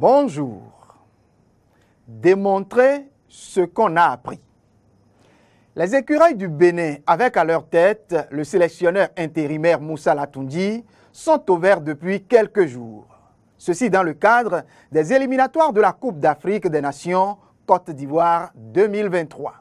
Bonjour. Démontrer ce qu'on a appris. Les écureuils du Bénin, avec à leur tête le sélectionneur intérimaire Moussa Latundi, sont au vert depuis quelques jours. Ceci dans le cadre des éliminatoires de la Coupe d'Afrique des Nations Côte d'Ivoire 2023.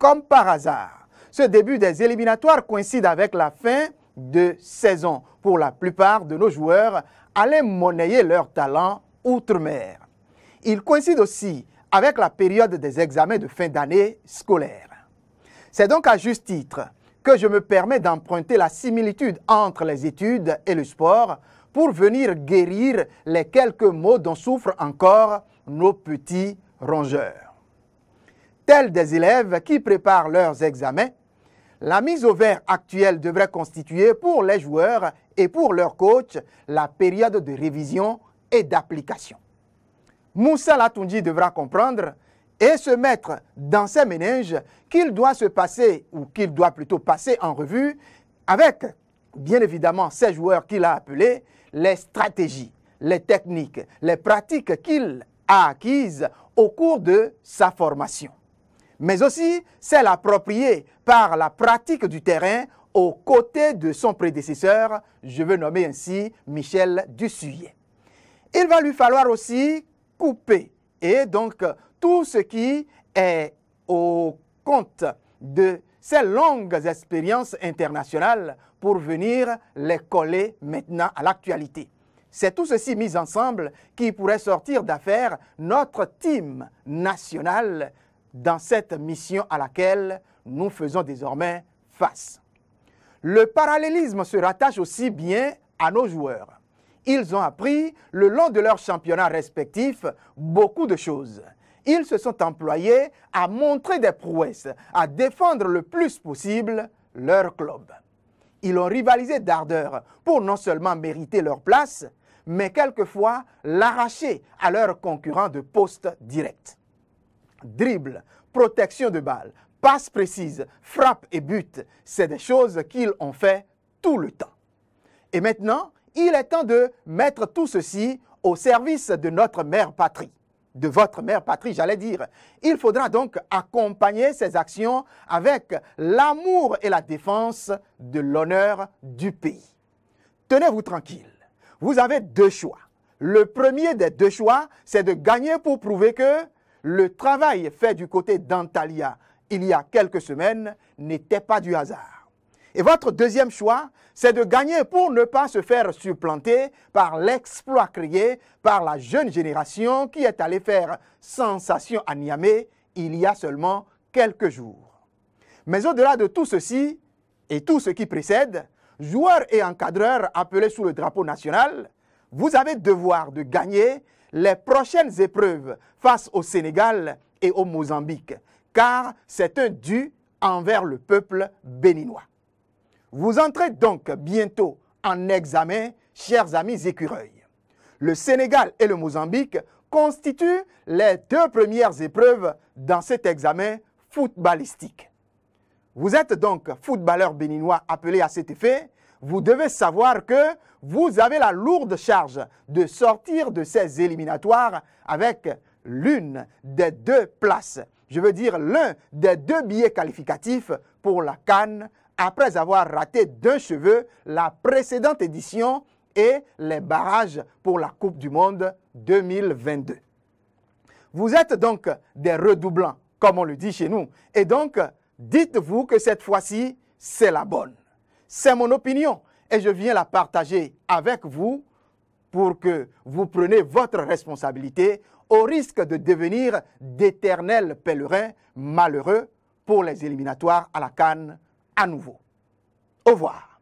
Comme par hasard, ce début des éliminatoires coïncide avec la fin de saison pour la plupart de nos joueurs allaient monnayer leur talent outre-mer. Il coïncide aussi avec la période des examens de fin d'année scolaire. C'est donc à juste titre que je me permets d'emprunter la similitude entre les études et le sport pour venir guérir les quelques maux dont souffrent encore nos petits rongeurs. Tels des élèves qui préparent leurs examens, la mise au vert actuelle devrait constituer pour les joueurs et pour leurs coachs la période de révision d'application. Moussa Latoundji devra comprendre et se mettre dans ses méninges qu'il doit se passer, ou qu'il doit plutôt passer en revue, avec bien évidemment ses joueurs qu'il a appelés, les stratégies, les techniques, les pratiques qu'il a acquises au cours de sa formation. Mais aussi celle appropriée par la pratique du terrain aux côtés de son prédécesseur, je veux nommer ainsi Michel Dussuyer il va lui falloir aussi couper. Et donc, tout ce qui est au compte de ces longues expériences internationales pour venir les coller maintenant à l'actualité. C'est tout ceci mis ensemble qui pourrait sortir d'affaire notre team national dans cette mission à laquelle nous faisons désormais face. Le parallélisme se rattache aussi bien à nos joueurs. Ils ont appris, le long de leurs championnats respectifs, beaucoup de choses. Ils se sont employés à montrer des prouesses, à défendre le plus possible leur club. Ils ont rivalisé d'ardeur pour non seulement mériter leur place, mais quelquefois l'arracher à leurs concurrents de poste direct. Dribble, protection de balle, passe précise, frappe et but, c'est des choses qu'ils ont fait tout le temps. Et maintenant, il est temps de mettre tout ceci au service de notre mère patrie, de votre mère patrie, j'allais dire. Il faudra donc accompagner ces actions avec l'amour et la défense de l'honneur du pays. Tenez-vous tranquille, vous avez deux choix. Le premier des deux choix, c'est de gagner pour prouver que le travail fait du côté d'Antalya il y a quelques semaines n'était pas du hasard. Et votre deuxième choix, c'est de gagner pour ne pas se faire supplanter par l'exploit créé par la jeune génération qui est allée faire sensation à Niamey il y a seulement quelques jours. Mais au-delà de tout ceci et tout ce qui précède, joueurs et encadreurs appelés sous le drapeau national, vous avez devoir de gagner les prochaines épreuves face au Sénégal et au Mozambique, car c'est un dû envers le peuple béninois. Vous entrez donc bientôt en examen, chers amis écureuils. Le Sénégal et le Mozambique constituent les deux premières épreuves dans cet examen footballistique. Vous êtes donc footballeur béninois appelé à cet effet. Vous devez savoir que vous avez la lourde charge de sortir de ces éliminatoires avec l'une des deux places, je veux dire l'un des deux billets qualificatifs pour la Cannes après avoir raté d'un cheveux la précédente édition et les barrages pour la Coupe du Monde 2022. Vous êtes donc des redoublants, comme on le dit chez nous, et donc dites-vous que cette fois-ci, c'est la bonne. C'est mon opinion et je viens la partager avec vous pour que vous preniez votre responsabilité au risque de devenir d'éternels pèlerins malheureux pour les éliminatoires à la Cannes à nouveau. Au revoir.